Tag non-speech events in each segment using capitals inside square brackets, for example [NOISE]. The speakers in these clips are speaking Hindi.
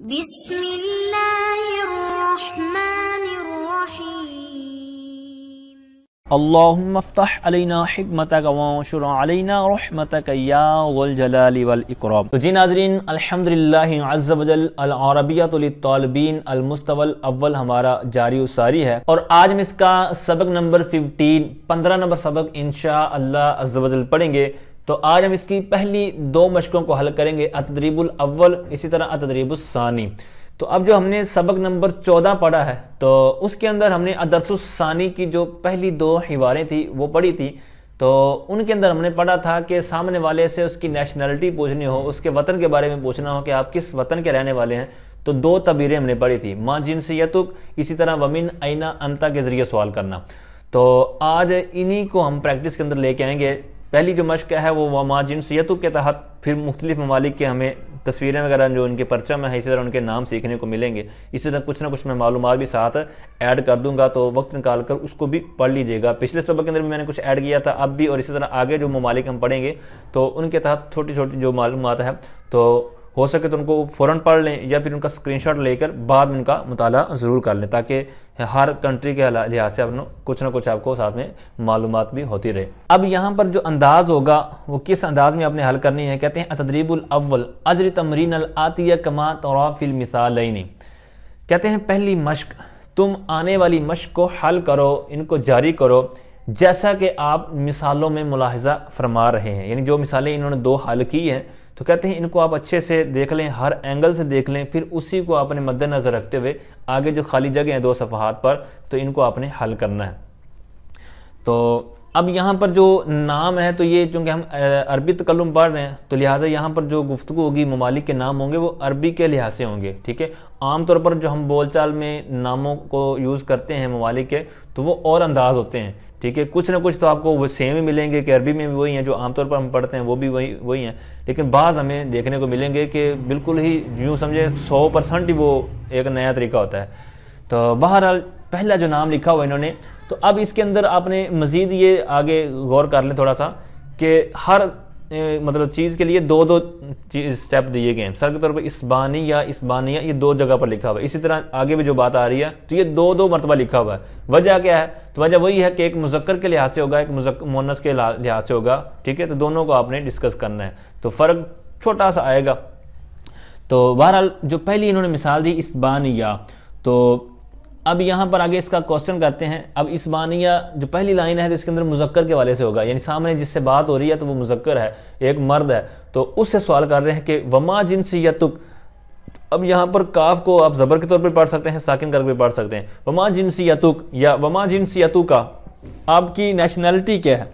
तो जी नाजरीन अलहमदिल्लाबियातलबिन अव्वल हमारा जारी उसारी है और आज हम इसका सबक नंबर 15 15 नंबर सबक इनशा अल्लाह पढ़ेंगे तो आज हम इसकी पहली दो मशकों को हल करेंगे अतदरीबुल अव्वल इसी तरह अतदरीबुलसानी तो अब जो हमने सबक नंबर चौदह पढ़ा है तो उसके अंदर हमने अदरसुसानी की जो पहली दो हिवारें थी वो पढ़ी थी तो उनके अंदर हमने पढ़ा था कि सामने वाले से उसकी नेशनलिटी पूछनी हो उसके वतन के बारे में पूछना हो कि आप किस वतन के रहने वाले हैं तो दो तबीरें हमने पढ़ी थी माँ यतुक इसी तरह वमिन आइना अंता के ज़रिए सवाल करना तो आज इन्हीं को हम प्रैक्टिस के अंदर लेके आएंगे पहली जो मश्क है वो जिन जिनसियत के तहत फिर मुख्तलिफ ममालिक के हमें तस्वीरें वगैरह जो उनके परचम है इसी तरह उनके नाम सीखने को मिलेंगे इसी तरह कुछ ना कुछ मैं मालूम भी साथ ऐड कर दूंगा तो वक्त निकाल कर उसको भी पढ़ लीजिएगा पिछले सबक के अंदर भी मैंने कुछ ऐड किया था अब भी और इसी तरह आगे जो ममालिक हम पढ़ेंगे तो उनके तहत छोटी छोटी जो मालूम है तो हो सके तो उनको फ़ौरन पढ़ लें या फिर उनका स्क्रीनशॉट लेकर बाद में उनका मुताला ज़रूर कर लें ताकि हर कंट्री के लिहाज से अपनों कुछ ना कुछ आपको साथ में मालूम भी होती रहे अब यहाँ पर जो अंदाज़ होगा वो किस अंदाज में आपने हल करनी है कहते हैं तदरीबुल अव्वल अजर तमरीन अल आतिया कमा तौराफिल मिसाल कहते हैं पहली मश्क तुम आने वाली मश्क को हल करो इनको जारी करो जैसा कि आप मिसालों में मुलाहजा फरमा रहे हैं यानी जो मिसालें इन्होंने दो हल की हैं तो कहते हैं इनको आप अच्छे से देख लें हर एंगल से देख लें फिर उसी को आपने मद्देनज़र रखते हुए आगे जो खाली जगह हैं दो सफ़ात पर तो इनको आपने हल करना है तो अब यहाँ पर जो नाम है तो ये चूंकि हम अरबी तकलम पढ़ रहे हैं तो लिहाजा यहाँ पर जो गुफ्तु होगी ममालिक के नाम होंगे वो अरबी के लिहाज से होंगे ठीक है आमतौर पर जो हम बोलचाल में नामों को यूज़ करते हैं ममालिक के तो वो और अंदाज होते हैं ठीक है कुछ ना कुछ तो आपको वो सेम ही मिलेंगे कि अरबी में भी वही हैं जो आमतौर पर हम पढ़ते हैं वो भी वही वही हैं लेकिन बाज़ हमें देखने को मिलेंगे कि बिल्कुल ही यूँ समझे सौ परसेंट ही वो एक नया तरीका होता है तो बहरहाल पहला जो नाम लिखा हुआ इन्होंने तो अब इसके अंदर आपने मज़ीद ये आगे गौर कर लें थोड़ा सा कि हर ए, मतलब चीज़ के लिए दो दो स्टेप दिए गए हैं सर के तौर पर इसबानी या इसबानी या ये दो जगह पर लिखा हुआ है इसी तरह आगे भी जो बात आ रही है तो ये दो दो मरतबा लिखा हुआ है वजह क्या है तो वजह वही है कि एक मुजक्कर के लिहाज से होगा एक मोनस के लिहाज से होगा ठीक है तो दोनों को आपने डिस्कस करना है तो फ़र्क छोटा सा आएगा तो बहरहाल जो पहली इन्होंने मिसाल दी इस्बानिया तो अब यहाँ पर आगे इसका क्वेश्चन करते हैं अब इस बानिया जो पहली लाइन है तो इसके अंदर मुजक्कर के वाले से होगा यानी सामने जिससे बात हो रही है तो वो मुजक्कर है एक मर्द है तो उससे सवाल कर रहे हैं कि वमा यतुक अब यहाँ पर काफ को आप ज़बर के तौर पर पढ़ सकते हैं साकिन करके भी पढ़ सकते हैं वमा यतुक या वमा जिनसीयतु का आपकी नेशनैलिटी क्या है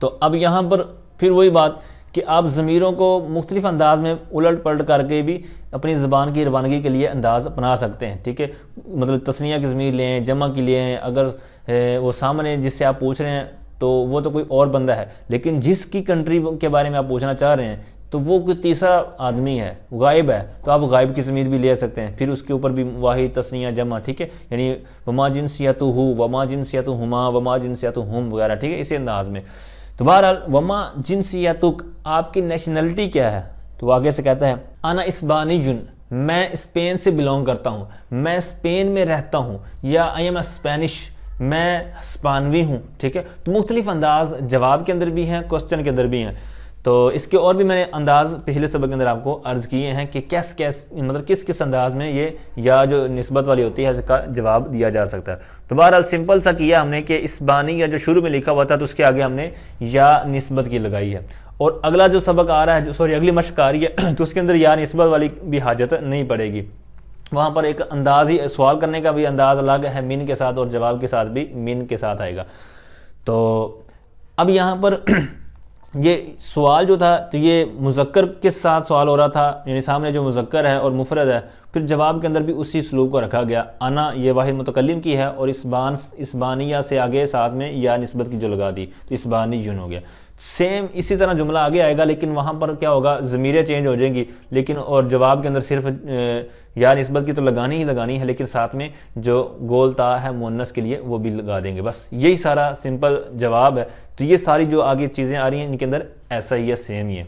तो अब यहाँ पर फिर वही बात कि आप ज़मीरों को मुख्तलिफ अंदाज में उलट पलट करके भी अपनी ज़बान की रवानगी के लिए अंदाज अपना सकते हैं ठीक है मतलब तस्निया की ज़मीर लें जमा की लें अगर वो सामने जिससे आप पूछ रहे हैं तो वो तो कोई और बंदा है लेकिन जिसकी कंट्री के बारे में आप पूछना चाह रहे हैं तो वो कोई तीसरा आदमी है गायब है तो आप गायब की ज़मीर भी ले सकते हैं फिर उसके ऊपर भी वाहि तस्निया जमा ठीक है यानी वमा जिन तो हु वमा जिन तो हुमा वमा जिन तो हम वगैरह ठीक है इसी अंदाज में तो बहरहाल वमा या तुक आपकी नेशनलिटी क्या है तो वो आगे से कहता है आना इसबानी जुन मैं स्पेन से बिलोंग करता हूँ मैं स्पेन में रहता हूँ या आई एम स्पेनिश मैं हस्पानवी हूँ ठीक है तो मुख्तलिफ अंदाज जवाब के अंदर भी हैं क्वेश्चन के अंदर भी हैं तो इसके और भी मैंने अंदाज पिछले सबक के अंदर आपको अर्ज किए हैं कि कैस कैस मतलब किस किस अंदाज में ये या जो नस्बत वाली होती है इसका जवाब दिया जा सकता है तो बहरहाल सिंपल सा किया हमने कि इस बानी या जो शुरू में लिखा हुआ था तो उसके आगे हमने या नस्बत की लगाई है और अगला जो सबक आ रहा है जो सॉरी अगली मशक आ रही है [CLEARS THROAT] तो उसके अंदर या नस्बत वाली भी हाजत नहीं पड़ेगी वहाँ पर एक अंदाज ही सवाल करने का भी अंदाज अलग है मीन के साथ और जवाब के साथ भी मीन के साथ आएगा तो अब यहाँ पर [CLEARS THROAT] ये सवाल जो था तो ये मुजक्कर के साथ सवाल हो रहा था यानी सामने जो मुजक्कर है और मुफरद है फिर जवाब के अंदर भी उसी सलूक को रखा गया आना ये वाहिद मुतकलम की है और इस बान इस बानिया से आगे साथ में या नस्बत की जो लगा दी तो इस बानी यून हो गया सेम इसी तरह जुमला आगे आएगा लेकिन वहाँ पर क्या होगा ज़मीरें चेंज हो जाएंगी लेकिन और जवाब के अंदर सिर्फ या नस्बत की तो लगानी ही लगानी है लेकिन साथ में जो गोलता है मुन्नस के लिए वो भी लगा देंगे बस यही सारा सिंपल जवाब है तो ये सारी जो आगे चीज़ें आ रही हैं इनके अंदर ऐसा ही है सेम ही है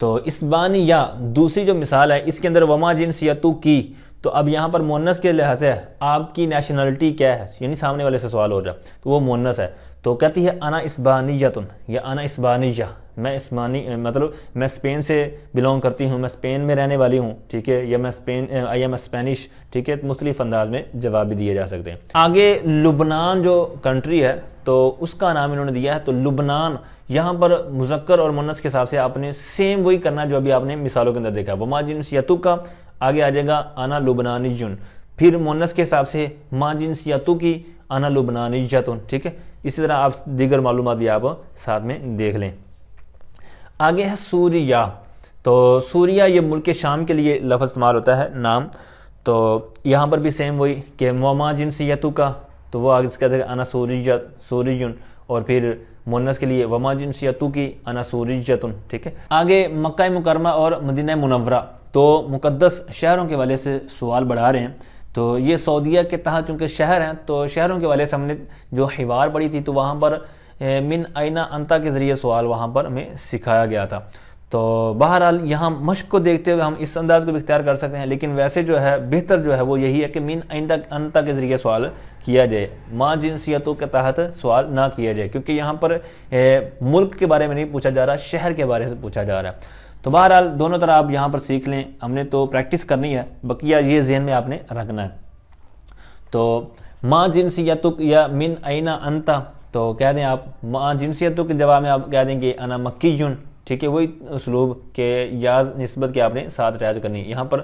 तो इस बान या दूसरी जो मिसाल है इसके अंदर वमा जिनसियतु की तो अब यहां पर मोनस के लिहाज से आपकी नेशनलिटी क्या है यानी सामने वाले से सवाल हो रहा तो वो मोनस है तो कहती है अना इसबानी या अना या मैं इसमानी मतलब मैं स्पेन से बिलोंग करती हूँ मैं स्पेन में रहने वाली हूँ ठीक है या मैं स्पेन आई एम स्पेनिश ठीक है मुख्तलिफ अंदाज में जवाब भी दिए जा सकते हैं आगे लुबनान जो कंट्री है तो उसका नाम इन्होंने दिया है तो लुबनान यहाँ पर मुजक्कर और मुन्नस के हिसाब से आपने सेम वही करना जो अभी आपने मिसालों के अंदर देखा वमा यतु का आगे आ जाएगा आना लुबनानी जुन फिर मोनस के हिसाब से माँ यतु की आना लुबनानी जतुन ठीक है इसी तरह आप दीगर मालूम भी आप साथ में देख लें आगे है सूर्या तो सूर्या ये मुल्क शाम के लिए लफ्ज़ इस्तेमाल होता है नाम तो यहाँ पर भी सेम वही कि मोमा जिन यतु का तो वह आगे कहते हैं अना सूरिजन और फिर मोनस के लिए वमा जिनसियतु की अना ठीक है आगे मक्का मुकरमा और मदीना मुनवरा तो मुकदस शहरों के वाले से सवाल बढ़ा रहे हैं तो ये सऊदिया के तहत चूँकि शहर हैं तो शहरों के वाले से हमने जो हिवार पड़ी थी तो वहाँ पर मिन आइना अंता के ज़रिए सवाल वहाँ पर हमें सिखाया गया था तो बहरहाल यहाँ मश्क को देखते हुए हम इस अंदाज़ को भी इख्तियार कर सकते हैं लेकिन वैसे जो है बेहतर जो है वो यही है कि मिन आइंदा अंता के ज़रिए सवाल किया जाए माँ जिनसियतों के तहत सवाल ना किया जाए क्योंकि यहाँ पर ए, मुल्क के बारे में नहीं पूछा जा रहा शहर के बारे से पूछा जा रहा है तो बहरहाल दोनों तरह आप यहाँ पर सीख लें हमने तो प्रैक्टिस करनी है बकिया ये जहन में आपने रखना है तो माँ जिनसियतुक या मिन आइना अंता तो कह दें आप माँ तुक के जवाब में आप कह देंगे अना मक्की ठीक है वही उसलूब के या नस्बत के आपने साथ रियाज करनी यहाँ पर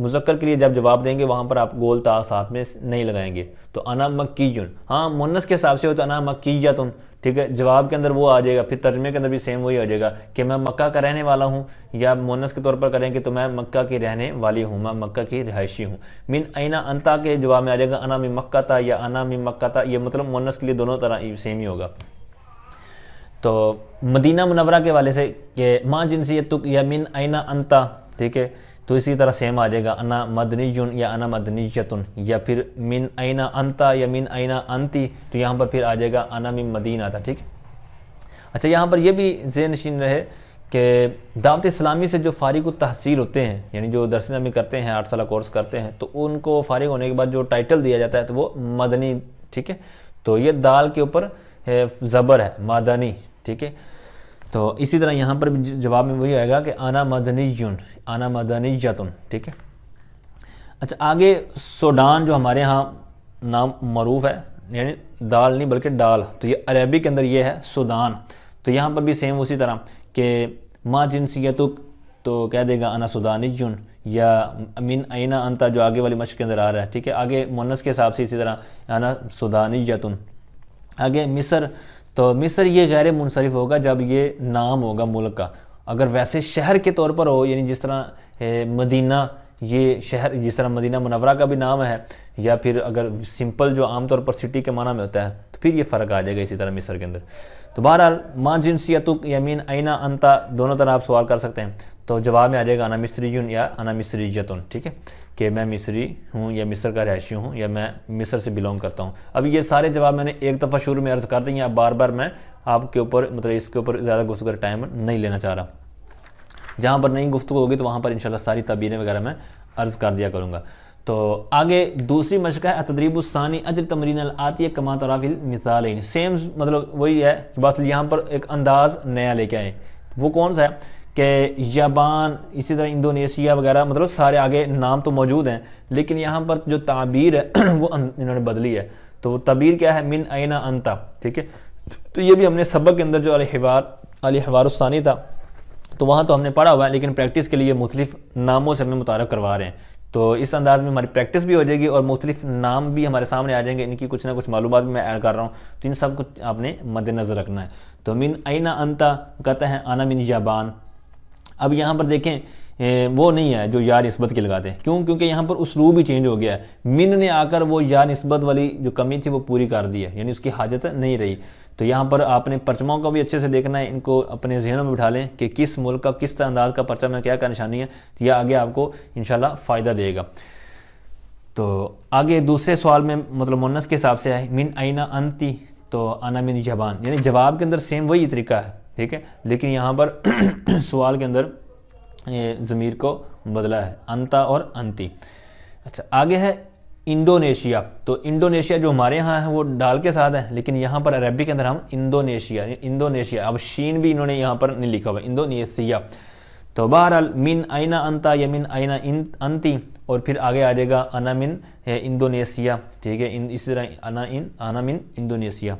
मुजक्कर के लिए जब जवाब देंगे वहाँ पर आप गोल ता साथ में नहीं लगाएंगे तो अना जुन हाँ मुन्नस के हिसाब से हो तो अना या तुम ठीक है जवाब के अंदर वो आ जाएगा फिर तर्जमे के अंदर भी सेम वही आ जाएगा कि मैं मक्का का रहने वाला हूँ या मोनस के तौर पर करें कि तो मैं मक्का की रहने वाली हूँ मैं मक्का की रिहायशी हूँ मिन अना अंता के जवाब में आ जाएगा अना मी मक्का था या अना मी मक्का था ये मतलब मोनस के लिए दोनों तरह सेम ही होगा तो मदीना मुनवरा के वाले से कि माँ जिनसी ये तुक या मिन आना अंता ठीक है तो इसी तरह सेम आ जाएगा अना जुन या अना जतुन या फिर मिन आना अंता या मिन आना अंती तो यहाँ पर फिर आ जाएगा अना मिन मदीना था ठीक अच्छा यहाँ पर यह भी जे नशीन रहे कि दावत इस्लामी से जो फारिग तहसीर होते हैं यानी जो दरअसल करते हैं आठ साल कोर्स करते हैं तो उनको फारिग होने के बाद जो टाइटल दिया जाता है तो वो मदनी ठीक है तो ये दाल के ऊपर ज़बर है मादनी ठीक है तो इसी तरह यहाँ पर भी जवाब में वही आएगा कि आना मदनी यून आना मदनी जतुन ठीक है अच्छा आगे सोडान जो हमारे यहाँ नाम मरूफ है यानी दाल नहीं बल्कि डाल तो ये अरबी के अंदर ये है सोडान तो यहाँ पर भी सेम उसी तरह कि माँ जिनसीतुक तो कह देगा अना सुदानी जुन या अमीन आइना अंता जो आगे वाली मश के अंदर आ रहा है ठीक है आगे मुनस के हिसाब से इसी तरह आना सुदानी जतुन आगे मिसर तो मिस्र ये गैर मुनसरफ होगा जब ये नाम होगा मुल्क का अगर वैसे शहर के तौर पर हो यानी जिस तरह मदीना ये शहर जिस तरह मदीना मुनवरा का भी नाम है या फिर अगर सिंपल जो आमतौर पर सिटी के माना में होता है तो फिर ये फ़र्क आ जाएगा इसी तरह मिस्र के अंदर तो बहरहाल माँ तुक यमीन आइना अंता दोनों तरह आप सवाल कर सकते हैं तो जवाब में आ जाएगा अना मिस्री यून या अना मिस्री जतन ठीक है कि मैं मिस्री हूँ या मिस्र का रहशी हूँ या मैं मिस्र से बिलोंग करता हूँ अब ये सारे जवाब मैंने एक दफ़ा शुरू में अर्ज़ कर दिए अब बार बार मैं आपके ऊपर मतलब इसके ऊपर ज़्यादा गुफ्तु टाइम नहीं लेना चाह रहा जहाँ पर नई गुफ्तु होगी तो वहाँ पर इन सारी तबीरें वगैरह मैं अर्ज़ कर दिया करूँगा तो आगे दूसरी मशक़ है तदरीबुसानी अजर तमरीन आती है कमा तराफिल मिसाल सेम मतलब वही है बस यहाँ पर एक अंदाज़ नया लेके आए वो कौन सा है कि यबान इसी तरह इंडोनेशिया वगैरह मतलब सारे आगे नाम तो मौजूद हैं लेकिन यहाँ पर जो ताबीर है [CLEARS THROAT] वो इन्होंने बदली है तो तबीर क्या है मिन आइना अंता ठीक है तो ये भी हमने सबक के अंदर जो अलहवार अलहवारसानी था तो वहाँ तो हमने पढ़ा हुआ है लेकिन प्रैक्टिस के लिए मुख्तलिफ नामों से हमें मुतारफ़ करवा रहे हैं तो इस अंदाज में हमारी प्रैक्टिस भी हो जाएगी और मुख्तलिफ नाम भी हमारे सामने आ जाएंगे इनकी कुछ ना कुछ मालूम भी मैं ऐड कर रहा हूँ तो इन सब कुछ आपने मद्देनज़र रखना है तो मिन आइना अंता कहते हैं आना मिन याबान अब यहाँ पर देखें वो नहीं है जो यार नस्बत के लगाते हैं क्यों क्योंकि यहाँ पर उस रूप ही चेंज हो गया है मिन ने आकर वो यार नस्बत वाली जो कमी थी वो पूरी कर दी है यानी उसकी हाजत नहीं रही तो यहाँ पर आपने परचमों को भी अच्छे से देखना है इनको अपने जहनों में बिठा लें कि किस मुल्क का किस अंदाज का परचम है क्या क्या निशानी है तो यह आगे आपको इन फ़ायदा देगा तो आगे दूसरे सवाल में मतलब मुन्नस के हिसाब से है मिन आइना अंति तो आना मिन जबान यानी जवाब के अंदर सेम वही तरीका है ठीक है लेकिन यहाँ पर [CLEARS THROAT] सवाल के अंदर ज़मीर को बदला है अंता और अंति अच्छा आगे है इंडोनेशिया तो इंडोनेशिया जो हमारे यहाँ है वो डाल के साथ है लेकिन यहाँ पर अरबी के अंदर हम इंडोनेशिया इंडोनेशिया अब शीन भी इन्होंने यहाँ पर नहीं लिखा हुआ इंडोनेशिया तो बहरहाल मिन आइना अंता या मिन आइना अंति और फिर आगे आ जाएगा अना मिन इंडोनेशिया ठीक है इन इसी तरह अना इन अना मिन इंडोनेशिया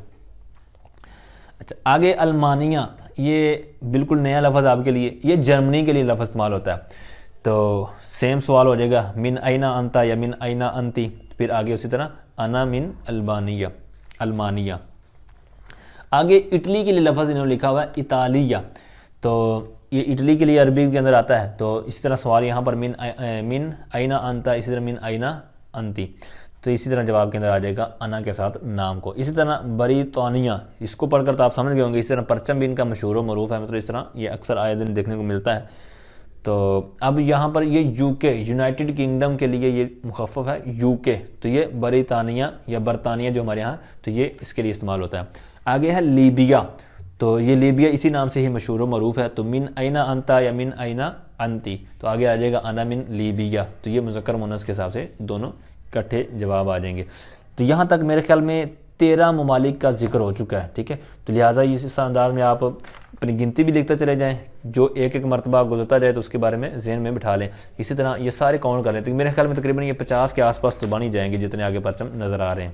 अच्छा आगे अलमानिया ये बिल्कुल नया लफ्ज़ आपके लिए ये जर्मनी के लिए लफ्ज़ इस्तेमाल होता है तो सेम सवाल हो जाएगा मिन आइना अंता या मिन आइना अंती फिर आगे उसी तरह अना मिन अल्बानिया अल्मानिया आगे इटली के लिए लफ्ज़ इन्होंने लिखा हुआ है इतालिया तो ये इटली के लिए अरबी के अंदर आता है तो इसी तरह सवाल यहाँ पर मिन आ, मिन आइना अंता इसी तरह मिन आइना अंती तो इसी तरह जवाब के अंदर आ जाएगा अना के साथ नाम को इसी तरह बरी तोनिया इसको पढ़कर तो आप समझ गए होंगे इसी तरह परचम भी इनका मशहूर और मरूफ है मतलब इस तरह ये अक्सर आए दिन देखने को मिलता है तो अब यहाँ पर ये यूके यूनाइटेड किंगडम के लिए ये मुखफ़ है यूके तो ये बरतानिया या बरतानिया जो हमारे यहाँ तो ये इसके लिए इस्तेमाल होता है आगे है लीबिया तो ये लीबिया इसी नाम से ही मशहूर व मरूफ है तो मिन आइना अंता या मिन आइना अंती तो आगे आ जाएगा अना मिन लीबिया तो ये मुजक्र मुनस के हिसाब से दोनों इकट्ठे जवाब आ जाएंगे तो यहाँ तक मेरे ख्याल में तेरह ममालिक का जिक्र हो चुका है ठीक है तो लिहाजा इस अंदाज में आप अपनी गिनती भी लिखते चले जाएँ जो एक एक मरतबा गुजरता जाए तो उसके बारे में जहन में बिठा लें इसी तरह ये सारे काउंट कर लें तो मेरे ख्याल में तकरीबन ये पचास के आसपास तो बन ही जाएंगे जितने आगे परचम नज़र आ रहे हैं